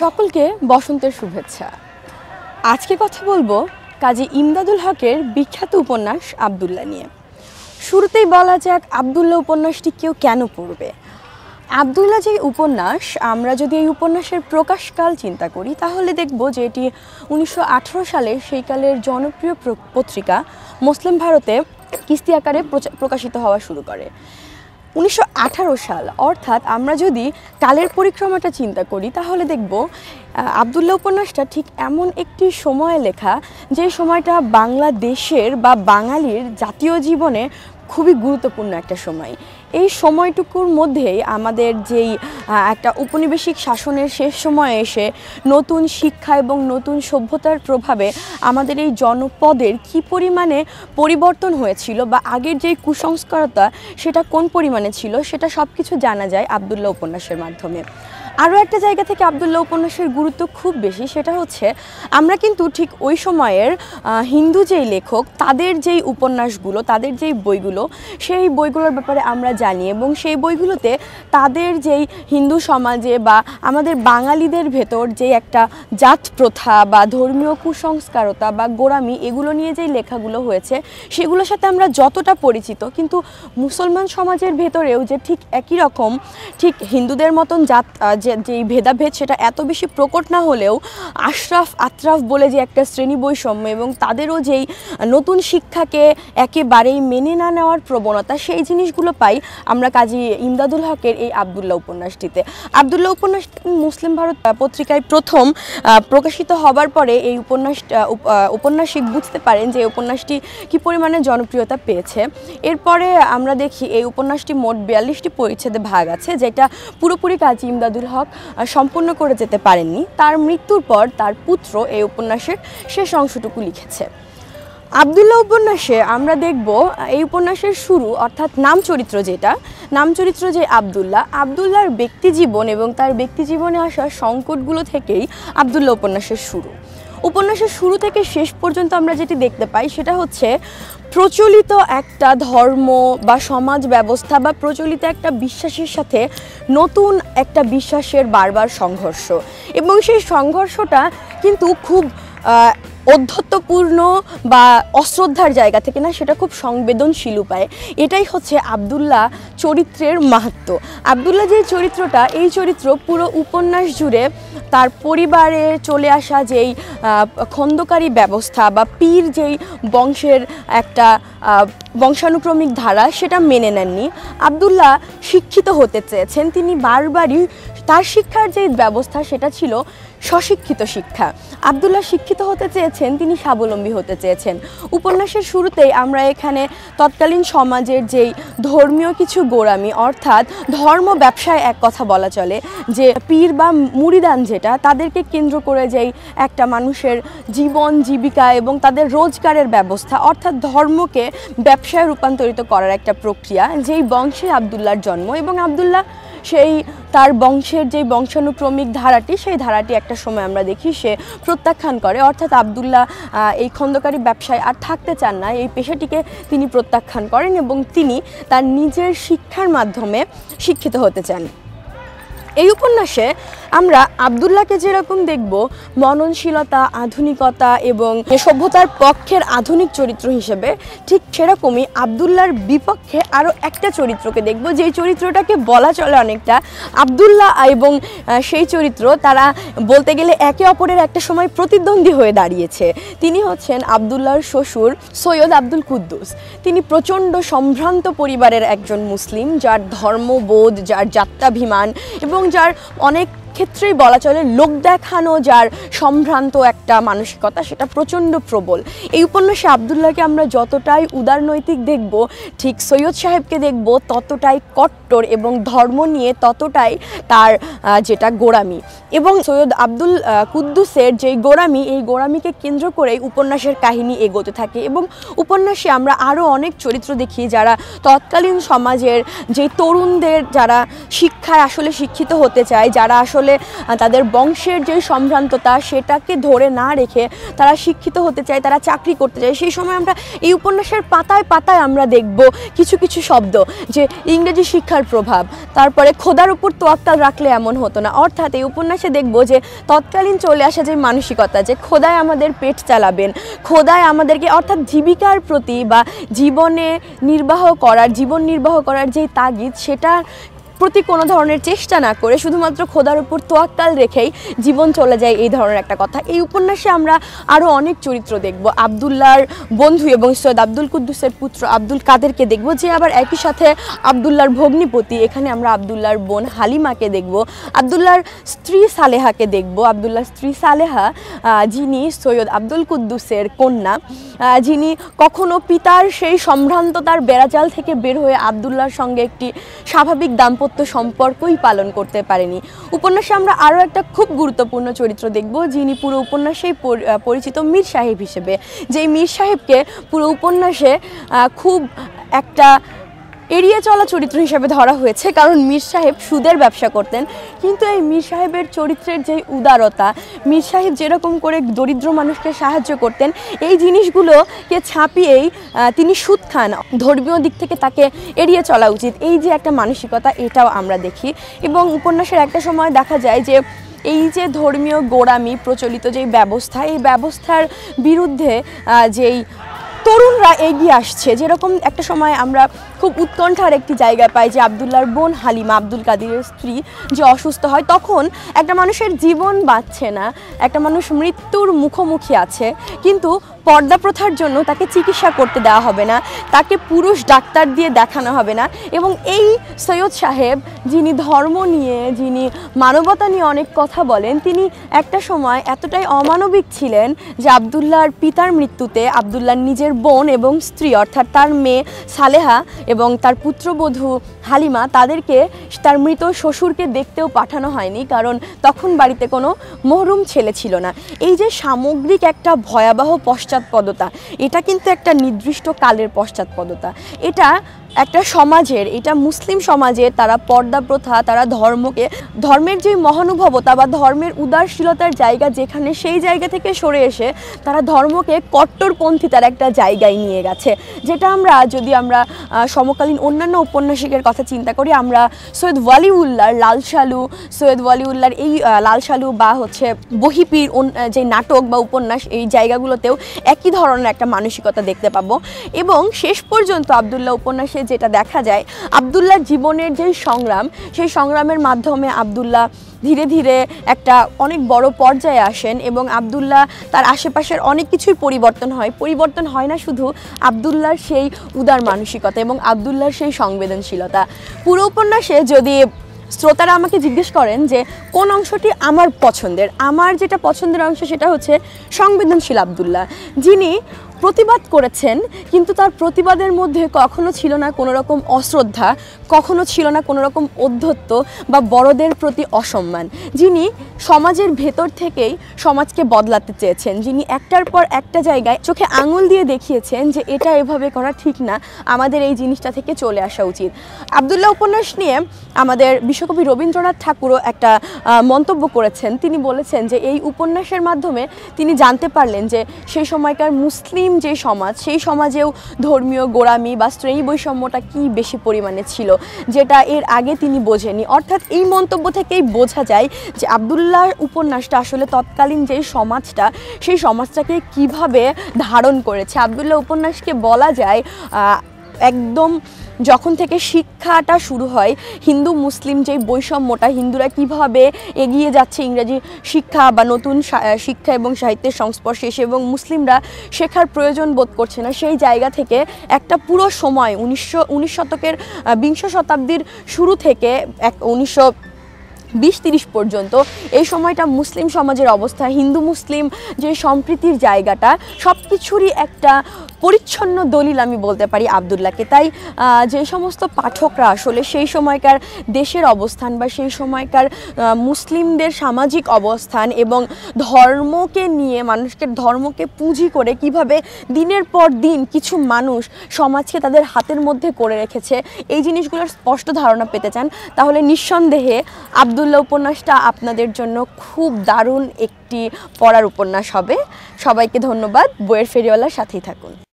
সকলকে বসন্তের শুভেচ্ছা আজকে কথা বলবো কাজী ইমদাদুল হকের বিখ্যাত উপন্যাস আবদুল্লা নিয়ে শুরুতেই বলা যাক আবদুল্লা উপন্যাসটি কেউ কেন পড়বে আবদুল্লা যে উপন্যাস আমরা যদি এই উপন্যাসের প্রকাশকাল চিন্তা করি তাহলে দেখব যে এটি উনিশশো সালে সেইকালের জনপ্রিয় পত্রিকা মুসলিম ভারতে কিস্তি আকারে প্রকাশিত হওয়া শুরু করে উনিশশো সাল অর্থাৎ আমরা যদি কালের পরিক্রমাটা চিন্তা করি তাহলে দেখব আবদুল্লা উপন্যাসটা ঠিক এমন একটি সময়ে লেখা যে সময়টা বাংলাদেশের বা বাঙালির জাতীয় জীবনে খুবই গুরুত্বপূর্ণ একটা সময় এই সময়টুকুর মধ্যেই আমাদের যেই একটা উপনিবেশিক শাসনের শেষ সময়ে এসে নতুন শিক্ষা এবং নতুন সভ্যতার প্রভাবে আমাদের এই জনপদের কি পরিমাণে পরিবর্তন হয়েছিল বা আগের যেই কুসংস্কারতা সেটা কোন পরিমাণে ছিল সেটা সব কিছু জানা যায় আবদুল্লাহ উপন্যাসের মাধ্যমে আরও একটা জায়গা থেকে আবদুল্লাহ উপন্যাসের গুরুত্ব খুব বেশি সেটা হচ্ছে আমরা কিন্তু ঠিক ওই সময়ের হিন্দু যেই লেখক তাদের যেই উপন্যাসগুলো তাদের যেই বইগুলো সেই বইগুলোর ব্যাপারে আমরা জানি এবং সেই বইগুলোতে তাদের যেই হিন্দু সমাজে বা আমাদের বাঙালিদের ভেতর যে একটা জাত প্রথা বা ধর্মীয় কুসংস্কারতা বা গোড়ামি এগুলো নিয়ে যেই লেখাগুলো হয়েছে সেগুলোর সাথে আমরা যতটা পরিচিত কিন্তু মুসলমান সমাজের ভেতরেও যে ঠিক একই রকম ঠিক হিন্দুদের মতন জাত যে যেই ভেদাভেদ সেটা এত বেশি প্রকট না হলেও আশরাফ আতরাফ বলে যে একটা শ্রেণী বৈষম্য এবং তাদেরও যেই নতুন শিক্ষাকে একেবারেই মেনে না নেওয়ার প্রবণতা সেই জিনিসগুলো পাই আমরা কাজী ইমদাদুল হকের এই আবদুল্লাহ উপন্যাসটিতে আবদুল্লা উপন্যাস মুসলিম ভারত পত্রিকায় প্রথম প্রকাশিত হবার পরে এই উপন্যাস উপন্যাসিক বুঝতে পারেন যে উপন্যাসটি কি পরিমাণে জনপ্রিয়তা পেয়েছে এরপরে আমরা দেখি এই উপন্যাসটি মোট বিয়াল্লিশটি পরিচ্ছেদে ভাগ আছে যেটা পুরোপুরি কাজী ইমদাদুল হক সম্পূর্ণ করে যেতে পারেননি তার মৃত্যুর পর তার পুত্র এই উপন্যাসের শেষ অংশটুকু লিখেছে আবদুল্লাহ উপন্যাসে আমরা দেখব এই উপন্যাসের শুরু অর্থাৎ নাম চরিত্র যেটা নাম চরিত্র যে আবদুল্লাহ আবদুল্লাহর ব্যক্তিজীবন এবং তার ব্যক্তিজীবনে আসা সংকটগুলো থেকেই আবদুল্লাহ উপন্যাসের শুরু উপন্যাসের শুরু থেকে শেষ পর্যন্ত আমরা যেটি দেখতে পাই সেটা হচ্ছে প্রচলিত একটা ধর্ম বা সমাজ ব্যবস্থা বা প্রচলিত একটা বিশ্বাসের সাথে নতুন একটা বিশ্বাসের বারবার সংঘর্ষ এবং সেই সংঘর্ষটা কিন্তু খুব অধ্যত্বপূর্ণ বা অশ্রদ্ধার জায়গা থেকে না সেটা খুব সংবেদনশীল উপায় এটাই হচ্ছে আবদুল্লাহ চরিত্রের মাহাত্ম আবদুল্লা যে চরিত্রটা এই চরিত্র পুরো উপন্যাস জুড়ে তার পরিবারে চলে আসা যেই খন্দকারী ব্যবস্থা বা পীর যেই বংশের একটা বংশানুক্রমিক ধারা সেটা মেনে নেননি আবদুল্লা শিক্ষিত হতে চেয়েছেন তিনি বারবারই তার শিক্ষার যে ব্যবস্থা সেটা ছিল স্বশিক্ষিত শিক্ষা আবদুল্লাহ শিক্ষিত হতে চেয়েছেন তিনি স্বাবলম্বী হতে চেয়েছেন উপন্যাসের শুরুতেই আমরা এখানে তৎকালীন সমাজের যেই ধর্মীয় কিছু গোড়ামি অর্থাৎ ধর্ম ব্যবসায় এক কথা বলা চলে যে পীর বা মুড়িদান যেটা তাদেরকে কেন্দ্র করে যেই একটা মানুষের জীবন জীবিকা এবং তাদের রোজগারের ব্যবস্থা অর্থাৎ ধর্মকে ব্যবসায় রূপান্তরিত করার একটা প্রক্রিয়া যেই বংশে আবদুল্লার জন্ম এবং আবদুল্লাহ সেই তার বংশের যে বংশানুক্রমিক ধারাটি সেই ধারাটি একটা সময় আমরা দেখি সে প্রত্যাখ্যান করে অর্থাৎ আবদুল্লাহ এই খন্দকারী ব্যবসায় আর থাকতে চান না এই পেশাটিকে তিনি প্রত্যাখ্যান করেন এবং তিনি তার নিজের শিক্ষার মাধ্যমে শিক্ষিত হতে চান এই উপন্যাসে আমরা আবদুল্লাহকে যেরকম দেখব মননশীলতা আধুনিকতা এবং সভ্যতার পক্ষের আধুনিক চরিত্র হিসেবে ঠিক সেরকমই আবদুল্লার বিপক্ষে আরও একটা চরিত্রকে দেখব যে চরিত্রটাকে বলা চলে অনেকটা আবদুল্লাহ এবং সেই চরিত্র তারা বলতে গেলে একে অপরের একটা সময় প্রতিদ্বন্দ্বী হয়ে দাঁড়িয়েছে তিনি হচ্ছেন আবদুল্লার শ্বশুর সৈয়দ আব্দুল কুদ্দুস তিনি প্রচণ্ড সম্ভ্রান্ত পরিবারের একজন মুসলিম যার ধর্মবোধ যার যাত্রাভিমান এবং এবং যার অনেক ক্ষেত্রেই বলা চলে লোক দেখানো যার সম্ভ্রান্ত একটা মানসিকতা সেটা প্রচণ্ড প্রবল এই উপন্যাসে আবদুল্লাহকে আমরা যতটাই উদারনৈতিক দেখব ঠিক সৈয়দ সাহেবকে দেখব ততটাই কট সেক্টর এবং ধর্ম নিয়ে ততটাই তার যেটা গোড়ামি এবং সৈয়দ আব্দুল কুদ্দুসের যেই গোড়ামি এই গোড়ামিকে কেন্দ্র করেই উপন্যাসের কাহিনী এগোতে থাকে এবং উপন্যাসে আমরা আরও অনেক চরিত্র দেখি যারা তৎকালীন সমাজের যে তরুণদের যারা শিক্ষায় আসলে শিক্ষিত হতে চায় যারা আসলে তাদের বংশের যে সম্ভ্রান্ততা সেটাকে ধরে না রেখে তারা শিক্ষিত হতে চায় তারা চাকরি করতে চায় সেই সময় আমরা এই উপন্যাসের পাতায় পাতায় আমরা দেখব কিছু কিছু শব্দ যে ইংরেজি শিক্ষার আল্লাহর প্রভাব তারপরে খোদার উপর তোয়াক্কাল রাখলে এমন হতো না অর্থাৎ এই উপন্যাসে দেখব যে তৎকালীন চলে আসা যে মানসিকতা যে খোদায় আমাদের পেট চালাবেন খোদায় আমাদেরকে অর্থাৎ জীবিকার প্রতি বা জীবনে নির্বাহ করার জীবন নির্বাহ করার যে তাগিদ সেটা প্রতি কোনো ধরনের চেষ্টা না করে শুধুমাত্র খোদার উপর তোয়াক্কাল রেখেই জীবন চলে যায় এই ধরনের একটা কথা এই উপন্যাসে আমরা আরও অনেক চরিত্র দেখব আবদুল্লার বন্ধু এবং সৈয়দ আব্দুল কুদ্দুসের পুত্র আব্দুল কাদেরকে দেখব যে আবার একই সাথে আবদুল্লার ভগ্নিপতি এখানে আমরা আবদুল্লার বোন হালিমাকে দেখব আবদুল্লার স্ত্রী সালেহাকে দেখব আবদুল্লার স্ত্রী সালেহা যিনি সৈয়দ আব্দুল কুদ্দুসের কন্যা যিনি কখনো পিতার সেই সম্ভ্রান্ততার বেড়াজাল থেকে বের হয়ে আবদুল্লার সঙ্গে একটি স্বাভাবিক দাম্পত্য বন্ধুত্ব সম্পর্কই পালন করতে পারেনি উপন্যাসে আমরা আরও একটা খুব গুরুত্বপূর্ণ চরিত্র দেখব যিনি পুরো উপন্যাসেই পরিচিত মীর সাহেব হিসেবে যেই মীর সাহেবকে পুরো উপন্যাসে খুব একটা এড়িয়ে চলা চরিত্র হিসেবে ধরা হয়েছে কারণ মীর সাহেব সুদের ব্যবসা করতেন কিন্তু এই মীর সাহেবের চরিত্রের যে উদারতা মীর সাহেব যেরকম করে দরিদ্র মানুষকে সাহায্য করতেন এই জিনিসগুলোকে ছাপিয়েই তিনি সুদ খান ধর্মীয় দিক থেকে তাকে এড়িয়ে চলা উচিত এই যে একটা মানসিকতা এটাও আমরা দেখি এবং উপন্যাসের একটা সময় দেখা যায় যে এই যে ধর্মীয় গোড়ামি প্রচলিত যেই ব্যবস্থা এই ব্যবস্থার বিরুদ্ধে যেই তরুণরা এগিয়ে আসছে যেরকম একটা সময় আমরা খুব উৎকণ্ঠার একটি জায়গা পাই যে আবদুল্লার বোন হালিমা আব্দুল কাদিরের স্ত্রী যে অসুস্থ হয় তখন একটা মানুষের জীবন বাঁচছে না একটা মানুষ মৃত্যুর মুখোমুখি আছে কিন্তু পর্দা প্রথার জন্য তাকে চিকিৎসা করতে দেওয়া হবে না তাকে পুরুষ ডাক্তার দিয়ে দেখানো হবে না এবং এই সৈয়দ সাহেব যিনি ধর্ম নিয়ে যিনি মানবতা নিয়ে অনেক কথা বলেন তিনি একটা সময় এতটাই অমানবিক ছিলেন যে আবদুল্লার পিতার মৃত্যুতে আবদুল্লার নিজের বোন এবং স্ত্রী অর্থাৎ তার মেয়ে সালেহা এবং তার পুত্রবধূ হালিমা তাদেরকে তার মৃত শ্বশুরকে দেখতেও পাঠানো হয়নি কারণ তখন বাড়িতে কোনো মহরুম ছেলে ছিল না এই যে সামগ্রিক একটা ভয়াবহ পশ্চ পশ্চাৎপদতা এটা কিন্তু একটা নির্দিষ্ট কালের পশ্চাৎপদতা এটা একটা সমাজের এটা মুসলিম সমাজে তারা পর্দা প্রথা তারা ধর্মকে ধর্মের যে মহানুভবতা বা ধর্মের উদারশীলতার জায়গা যেখানে সেই জায়গা থেকে সরে এসে তারা ধর্মকে কট্টরপন্থী তার একটা জায়গায় নিয়ে গেছে যেটা আমরা যদি আমরা সমকালীন অন্যান্য ঔপন্যাসিকের কথা চিন্তা করি আমরা সৈয়দ ওয়ালিউল্লার লালশালু সৈয়দ ওয়ালিউল্লার এই লালশালু বা হচ্ছে বহিপীর যে নাটক বা উপন্যাস এই জায়গাগুলোতেও একই ধরনের একটা মানসিকতা দেখতে পাবো এবং শেষ পর্যন্ত আবদুল্লাহ উপন্যাসে যেটা দেখা যায় আবদুল্লাহ জীবনের যে সংগ্রাম সেই সংগ্রামের মাধ্যমে আবদুল্লাহ ধীরে ধীরে একটা অনেক বড় পর্যায়ে আসেন এবং আবদুল্লাহ তার আশেপাশের অনেক কিছুই পরিবর্তন হয় পরিবর্তন হয় না শুধু আবদুল্লার সেই উদার মানসিকতা এবং আবদুল্লার সেই সংবেদনশীলতা পুরো উপন্যাসে যদি শ্রোতারা আমাকে জিজ্ঞেস করেন যে কোন অংশটি আমার পছন্দের আমার যেটা পছন্দের অংশ সেটা হচ্ছে সংবেদনশীল আবদুল্লাহ যিনি প্রতিবাদ করেছেন কিন্তু তার প্রতিবাদের মধ্যে কখনো ছিল না কোনো রকম অশ্রদ্ধা কখনো ছিল না কোনো রকম অধ্যত্ত বা বড়দের প্রতি অসম্মান যিনি সমাজের ভেতর থেকেই সমাজকে বদলাতে চেয়েছেন যিনি একটার পর একটা জায়গায় চোখে আঙুল দিয়ে দেখিয়েছেন যে এটা এভাবে করা ঠিক না আমাদের এই জিনিসটা থেকে চলে আসা উচিত আবদুল্লাহ উপন্যাস নিয়ে আমাদের বিশ্বকবি রবীন্দ্রনাথ ঠাকুরও একটা মন্তব্য করেছেন তিনি বলেছেন যে এই উপন্যাসের মাধ্যমে তিনি জানতে পারলেন যে সেই সময়কার মুসলিম মুসলিম যে সমাজ সেই সমাজেও ধর্মীয় গোড়ামি বা শ্রেণী বৈষম্যটা কি বেশি পরিমাণে ছিল যেটা এর আগে তিনি বোঝেনি অর্থাৎ এই মন্তব্য থেকেই বোঝা যায় যে আবদুল্লাহর উপন্যাসটা আসলে তৎকালীন যে সমাজটা সেই সমাজটাকে কিভাবে ধারণ করেছে আবদুল্লাহ উপন্যাসকে বলা যায় একদম যখন থেকে শিক্ষাটা শুরু হয় হিন্দু মুসলিম যে বৈষম্যটা হিন্দুরা কিভাবে এগিয়ে যাচ্ছে ইংরাজি শিক্ষা বা নতুন শিক্ষা এবং সাহিত্যের সংস্পর্শে এসে এবং মুসলিমরা শেখার প্রয়োজন বোধ করছে না সেই জায়গা থেকে একটা পুরো সময় উনিশশো উনিশ শতকের বিংশ শতাব্দীর শুরু থেকে এক উনিশশো বিশ তিরিশ পর্যন্ত এই সময়টা মুসলিম সমাজের অবস্থা হিন্দু মুসলিম যে সম্প্রীতির জায়গাটা সব কিছুরই একটা পরিচ্ছন্ন দলিল আমি বলতে পারি আবদুল্লাহকে তাই যে সমস্ত পাঠকরা আসলে সেই সময়কার দেশের অবস্থান বা সেই সময়কার মুসলিমদের সামাজিক অবস্থান এবং ধর্মকে নিয়ে মানুষকে ধর্মকে পুঁজি করে কিভাবে দিনের পর দিন কিছু মানুষ সমাজকে তাদের হাতের মধ্যে করে রেখেছে এই জিনিসগুলোর স্পষ্ট ধারণা পেতে চান তাহলে নিঃসন্দেহে আবদুল্লা উপন্যাসটা আপনাদের জন্য খুব দারুণ একটি পড়ার উপন্যাস হবে সবাইকে ধন্যবাদ বইয়ের ফেরিওয়ালার সাথেই থাকুন